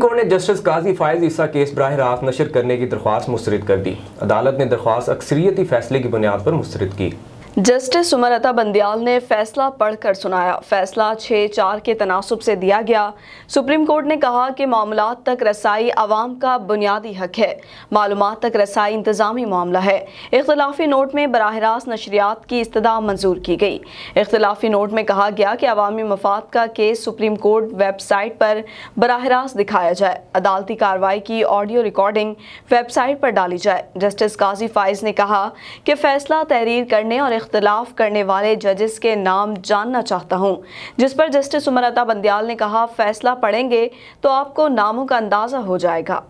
court ने justice काजी फायज ईसा case बरह रास्त नशर करने की दरख्वास्त मुस्तरद कर दी अदालत ने दरख्वास्त अक्सरियती फैसले की बुनियाद पर मुस्तरद की जस्टिस सुमरता बंदियाल ने फैसला पढ़कर सुनाया फैसला छः चार के तनासब से दिया गया सुप्रीम कोर्ट ने कहा कि मामला तक रसाई आवाम का बुनियादी हक है मालूम तक रसाई इंतजामी मामला है इख्लाफी नोट में बरह रास्त नशरियात की इस्तः मंजूर की गई इख्लाफी नोट में कहा गया कि अवामी मफाद का केस सुप्रीम कोर्ट वेबसाइट पर बरह रास्त दिखाया जाए अदालती कार्रवाई की ऑडियो रिकॉर्डिंग वेबसाइट पर डाली जाए जस्टिस काजी फाइज ने कहा कि फैसला तहरीर करने और इख्तलाफ करने वाले जजेस के नाम जानना चाहता हूँ जिस पर जस्टिस उमरता बंदयाल बंदियाल ने कहा फैसला पढ़ेंगे तो आपको नामों का अंदाज़ा हो जाएगा